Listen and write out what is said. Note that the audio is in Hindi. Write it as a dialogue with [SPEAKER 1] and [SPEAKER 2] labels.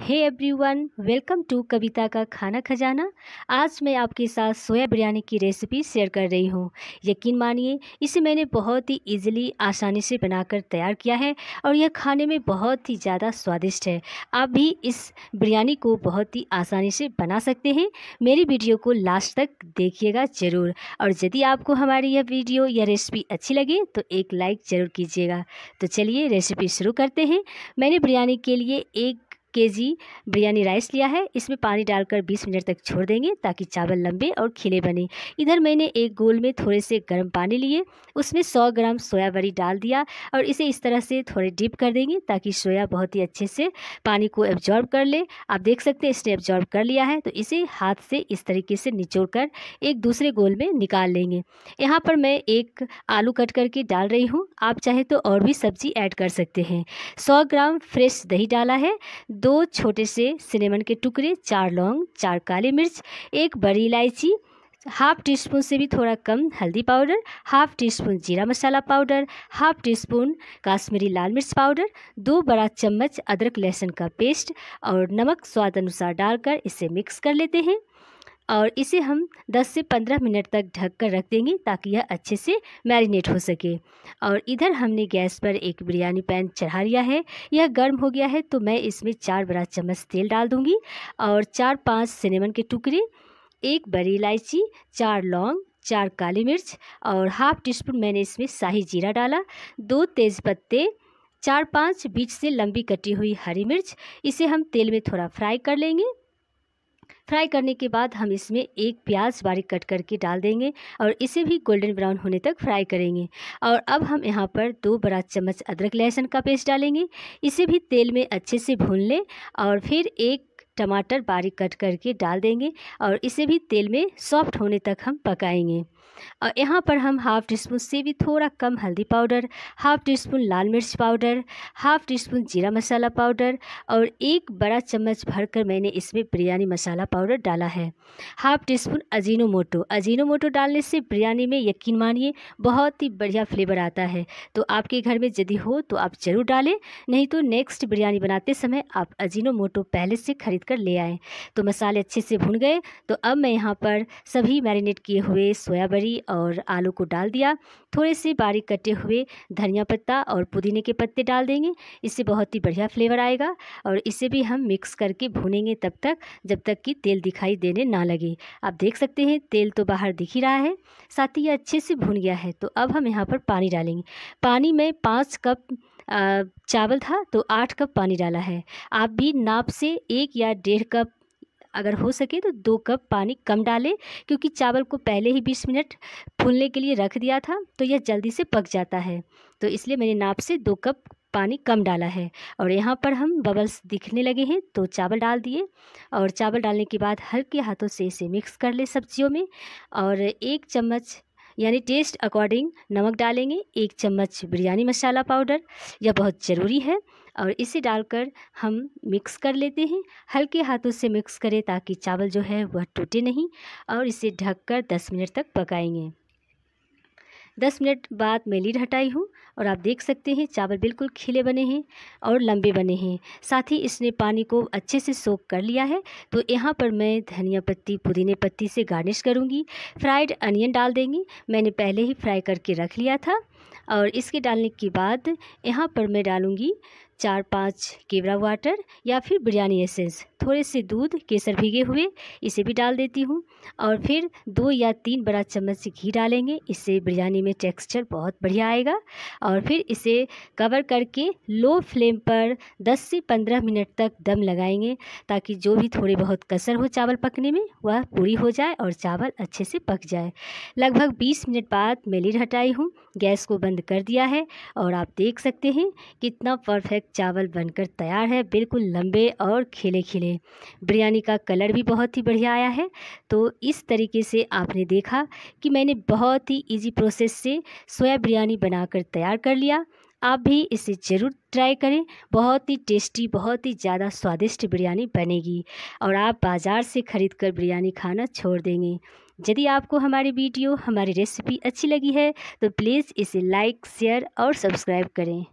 [SPEAKER 1] hey everyone welcome to Kavita का खाना खजाना आज मैं आपके साथ सोया बिरयानी की रेसिपी शेयर कर रही हूँ यकीन मानिए इसे मैंने बहुत ही इजीली आसानी से बनाकर तैयार किया है और यह खाने में बहुत ही ज़्यादा स्वादिष्ट है आप भी इस बिरयानी को बहुत ही आसानी से बना सकते हैं मेरी वीडियो को लास्ट तक देखिएगा ज़रूर और यदि आपको हमारी यह वीडियो या रेसिपी अच्छी लगे तो एक लाइक ज़रूर कीजिएगा तो चलिए रेसिपी शुरू करते हैं मैंने बिरयानी के लिए एक केजी बिरयानी राइस लिया है इसमें पानी डालकर 20 मिनट तक छोड़ देंगे ताकि चावल लंबे और खिले बने इधर मैंने एक गोल में थोड़े से गर्म पानी लिए उसमें 100 ग्राम सोया बड़ी डाल दिया और इसे इस तरह से थोड़े डिप कर देंगे ताकि सोया बहुत ही अच्छे से पानी को एब्जॉर्ब कर ले आप देख सकते हैं इसने एब्जॉर्ब कर लिया है तो इसे हाथ से इस तरीके से निचोड़ कर एक दूसरे गोल में निकाल लेंगे यहाँ पर मैं एक आलू कट करके डाल रही हूँ आप चाहे तो और भी सब्ज़ी ऐड कर सकते हैं सौ ग्राम फ्रेश दही डाला है दो छोटे से सिनेमन के टुकड़े चार लौंग चार काली मिर्च एक बड़ी इलायची हाफ टी स्पून से भी थोड़ा कम हल्दी पाउडर हाफ टी स्पून जीरा masala powder half teaspoon Kashmiri लाल मिर्च पाउडर दो बड़ा चम्मच अदरक लहसुन का पेस्ट और नमक स्वाद अनुसार डालकर इसे मिक्स कर लेते हैं और इसे हम 10 से 15 मिनट तक ढक कर रख देंगे ताकि यह अच्छे से मैरिनेट हो सके और इधर हमने गैस पर एक बिरयानी पैन चढ़ा लिया है यह गर्म हो गया है तो मैं इसमें चार बड़ा चम्मच तेल डाल दूँगी और चार पाँच सिनेमन के टुकड़े एक बड़ी इलायची चार लौंग चार काली मिर्च और हाफ टी स्पून मैंने इसमें शाही जीरा डाला दो तेज़ पत्ते चार पाँच बीच से लंबी कटी हुई हरी मिर्च इसे हम तेल में थोड़ा फ्राई कर लेंगे फ्राई करने के बाद हम इसमें एक प्याज बारीक कट करके डाल देंगे और इसे भी गोल्डन ब्राउन होने तक फ्राई करेंगे और अब हम यहाँ पर दो बड़ा चम्मच अदरक लहसुन का पेस्ट डालेंगे इसे भी तेल में अच्छे से भून लें और फिर एक टमाटर बारीक कट करके डाल देंगे और इसे भी तेल में सॉफ्ट होने तक हम पकाएंगे और यहाँ पर हम हाफ़ टी स्पून से भी थोड़ा कम हल्दी पाउडर हाफ़ टी स्पून लाल मिर्च पाउडर हाफ़ टी स्पून जीरा मसाला पाउडर और एक बड़ा चम्मच भरकर मैंने इसमें बिरयानी मसाला पाउडर डाला है half teaspoon Ajinomoto Ajinomoto डालने से बिरयानी में यकीन मानिए बहुत ही बढ़िया फ्लेवर आता है तो आपके घर में यदि हो तो आप ज़रूर डालें नहीं तो नेक्स्ट बिरयानी बनाते समय आप अजीनो मोटो पहले से खरीद कर ले आएँ तो मसाले अच्छे से भुन गए तो अब मैं यहाँ पर सभी मैरिनेट किए हुए सोयाबीन बराबरी और आलू को डाल दिया थोड़े से बारीक कटे हुए धनिया पत्ता और पुदीने के पत्ते डाल देंगे इससे बहुत ही बढ़िया फ्लेवर आएगा और इसे भी हम मिक्स करके भूनेंगे तब तक जब तक कि तेल दिखाई देने ना लगे आप देख सकते हैं तेल तो बाहर दिख ही रहा है साथ ही यह अच्छे से भून गया है तो अब हम यहाँ पर पानी डालेंगे पानी में पाँच कप चावल था तो आठ कप पानी डाला है आप भी नाप से एक या डेढ़ कप अगर हो सके तो दो कप पानी कम डालें क्योंकि चावल को पहले ही बीस मिनट फूलने के लिए रख दिया था तो यह जल्दी से पक जाता है तो इसलिए मैंने नाप से दो कप पानी कम डाला है और यहाँ पर हम बबल्स दिखने लगे हैं तो चावल डाल दिए और चावल डालने के बाद हल्के हाथों से इसे मिक्स कर ले सब्जियों में और एक चम्मच यानी टेस्ट अकॉर्डिंग नमक डालेंगे एक चम्मच बिरयानी मसाला पाउडर यह बहुत ज़रूरी है और इसे डालकर हम मिक्स कर लेते हैं हल्के हाथों से मिक्स करें ताकि चावल जो है वह टूटे नहीं और इसे ढककर 10 मिनट तक पकाएंगे दस मिनट बाद मैं लीड हटाई हूँ और आप देख सकते हैं चावल बिल्कुल खिले बने हैं और लंबे बने हैं साथ ही इसने पानी को अच्छे से सोख कर लिया है तो यहाँ पर मैं धनिया पत्ती पुदीने पत्ती से गार्निश करूँगी फ्राइड अनियन डाल देंगी मैंने पहले ही फ्राई करके रख लिया था और इसके डालने के बाद यहाँ पर मैं डालूँगी चार पाँच केवरा वाटर या फिर बिरयानी एसेंस थोड़े से दूध केसर भीगे हुए इसे भी डाल देती हूँ और फिर दो या तीन बड़ा चम्मच घी डालेंगे इससे बिरयानी में टेक्सचर बहुत बढ़िया आएगा और फिर इसे कवर करके लो फ्लेम पर 10 से 15 मिनट तक दम लगाएंगे ताकि जो भी थोड़े बहुत कसर हो चावल पकने में वह पूरी हो जाए और चावल अच्छे से पक जाए लगभग बीस मिनट बाद मैं लीड हटाई हूँ गैस को बंद कर दिया है और आप देख सकते हैं कितना परफेक्ट चावल बनकर तैयार है बिल्कुल लंबे और खिले खिले बिरयानी का कलर भी बहुत ही बढ़िया आया है तो इस तरीके से आपने देखा कि मैंने बहुत ही इजी प्रोसेस से सोया बिरयानी बनाकर तैयार कर लिया आप भी इसे ज़रूर ट्राई करें बहुत ही टेस्टी बहुत ही ज़्यादा स्वादिष्ट बिरयानी बनेगी और आप बाज़ार से ख़रीद कर बिरयानी खाना छोड़ देंगे यदि आपको हमारी वीडियो हमारी रेसिपी अच्छी लगी है तो प्लीज़ इसे लाइक शेयर और सब्सक्राइब करें